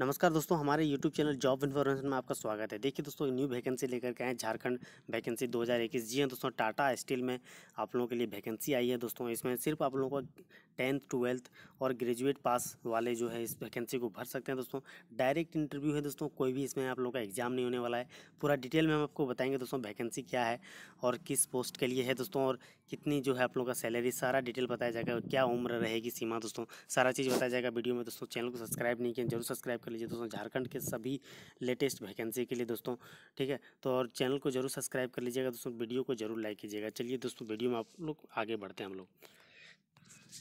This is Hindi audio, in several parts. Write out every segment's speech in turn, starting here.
नमस्कार दोस्तों हमारे यूट्यूब चैनल जॉब इन्फॉर्मेशन में आपका स्वागत है देखिए दोस्तों न्यू वैकेंसी लेकर के आए झारखंड वैकेंसी 2021 जी हाँ दोस्तों टाटा स्टील में आप लोगों के लिए वैकेंसी आई है दोस्तों इसमें सिर्फ आप लोगों को टेंथ ट्वेल्थ और ग्रेजुएट पास वाले जो है इस वैकेंसी को भर सकते हैं दोस्तों डायरेक्ट इंटरव्यू है दोस्तों कोई भी इसमें आप लोग का एग्जाम नहीं होने वाला है पूरा डिटेल में हम आपको बताएंगे दोस्तों वैकेंसी क्या है और किस पोस्ट के लिए है दोस्तों और कितनी जो है आप लोगों का सैलरी सारा डिटेल बताया जाएगा और क्या उम्र रहेगी सीमा दोस्तों सारा चीज़ बताया जाएगा वीडियो में दोस्तों चैनल को सब्सक्राइब नहीं किया तो जरूर सब्सक्राइब कर लीजिए दोस्तों झारखंड के सभी लेटेस्ट वैकेंसी के लिए दोस्तों ठीक है तो और चैनल को जरूर सब्सक्राइब कर लीजिएगा दोस्तों वीडियो को जरूर लाइक कीजिएगा चलिए दोस्तों वीडियो में आप लोग आगे बढ़ते हैं हम लोग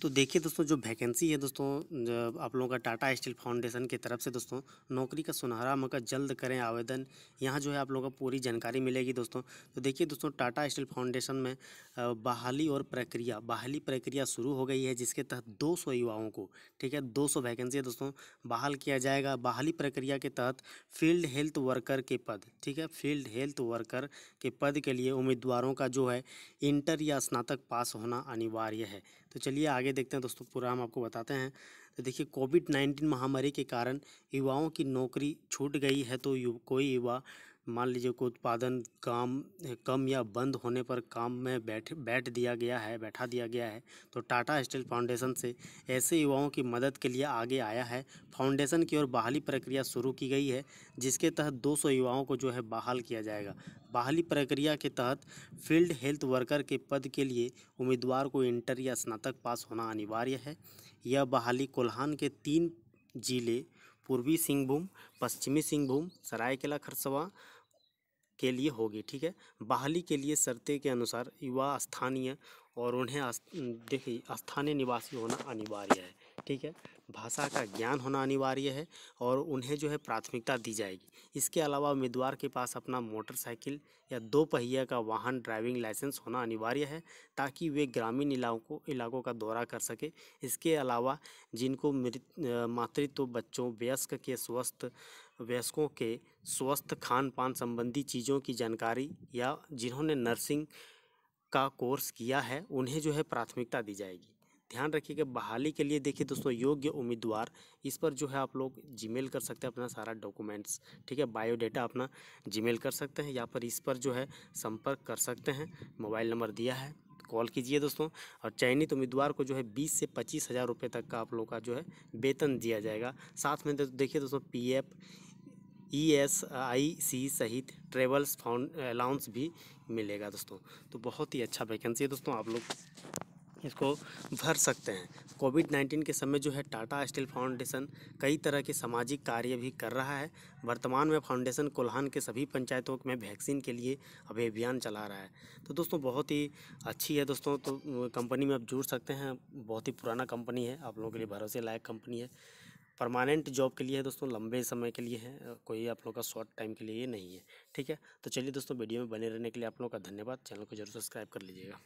तो देखिए दोस्तों जो वैकेंसी है दोस्तों आप लोगों का टाटा स्टील फाउंडेशन की तरफ से दोस्तों नौकरी का सुनहरा मौका जल्द करें आवेदन यहाँ जो है आप लोगों को पूरी जानकारी मिलेगी दोस्तों तो देखिए दोस्तों टाटा स्टील फाउंडेशन में बहाली और प्रक्रिया बहाली प्रक्रिया शुरू हो गई है जिसके तहत दो युवाओं को ठीक है दो वैकेंसी है दोस्तों बहाल किया जाएगा बहाली प्रक्रिया के तहत फील्ड हेल्थ वर्कर के पद ठीक है फील्ड हेल्थ वर्कर के पद के लिए उम्मीदवारों का जो है इंटर या स्नातक पास होना अनिवार्य है तो चलिए आगे आगे देखते हैं दोस्तों पूरा हम आपको बताते हैं तो देखिए कोविड नाइन्टीन महामारी के कारण युवाओं की नौकरी छूट गई है तो कोई युवा मान लीजिए कोई उत्पादन काम कम या बंद होने पर काम में बैठ बैठ दिया गया है बैठा दिया गया है तो टाटा स्टील फाउंडेशन से ऐसे युवाओं की मदद के लिए आगे आया है फाउंडेशन की ओर बहाली प्रक्रिया शुरू की गई है जिसके तहत 200 युवाओं को जो है बहाल किया जाएगा बहाली प्रक्रिया के तहत फील्ड हेल्थ वर्कर के पद के लिए उम्मीदवार को इंटर या स्नातक पास होना अनिवार्य है यह बहाली कोल्हान के तीन जिले पूर्वी सिंहभूम पश्चिमी सिंहभूम सरायकेला खरसवा के लिए होगी ठीक है बहाली के लिए शर्तें के अनुसार युवा स्थानीय और उन्हें देखिए स्थानीय निवासी होना अनिवार्य है ठीक है भाषा का ज्ञान होना अनिवार्य है और उन्हें जो है प्राथमिकता दी जाएगी इसके अलावा उम्मीदवार के पास अपना मोटरसाइकिल या दो पहिया का वाहन ड्राइविंग लाइसेंस होना अनिवार्य है ताकि वे ग्रामीण इलाकों इलाकों का दौरा कर सके इसके अलावा जिनको मृत मातृत्व बच्चों वयस्क के स्वस्थ वयस्कों के स्वस्थ खान पान संबंधी चीज़ों की जानकारी या जिन्होंने नर्सिंग का कोर्स किया है उन्हें जो है प्राथमिकता दी जाएगी ध्यान रखिएगा बहाली के लिए देखिए दोस्तों योग्य उम्मीदवार इस पर जो है आप लोग जीमेल कर सकते हैं अपना सारा डॉक्यूमेंट्स ठीक है बायोडाटा अपना जीमेल कर सकते हैं या पर इस पर जो है संपर्क कर सकते हैं मोबाइल नंबर दिया है कॉल कीजिए दोस्तों और चयनित उम्मीदवार को जो है बीस से पच्चीस हज़ार रुपये तक का आप लोग का जो है वेतन दिया जाएगा साथ में देखिए दोस्तों P F E S I C सहित ट्रेवल्स फाउंड अलाउंस भी मिलेगा दोस्तों तो बहुत ही अच्छा वैकेंसी है दोस्तों आप लोग इसको भर सकते हैं कोविड नाइन्टीन के समय जो है टाटा स्टील फाउंडेशन कई तरह के सामाजिक कार्य भी कर रहा है वर्तमान में फाउंडेशन कोल्हान के सभी पंचायतों में वैक्सीन के लिए अब अभियान चला रहा है तो दोस्तों बहुत ही अच्छी है दोस्तों तो कंपनी में आप जुड़ सकते हैं बहुत ही पुराना कंपनी है आप लोगों के लिए भरोसे लायक कंपनी है परमानेंट जॉब के लिए है दोस्तों लंबे समय के लिए है कोई आप लोग का शॉर्ट टाइम के लिए नहीं है ठीक है तो चलिए दोस्तों वीडियो में बने रहने के लिए आप लोग का धन्यवाद चैनल को जरूर सब्सक्राइब कर लीजिएगा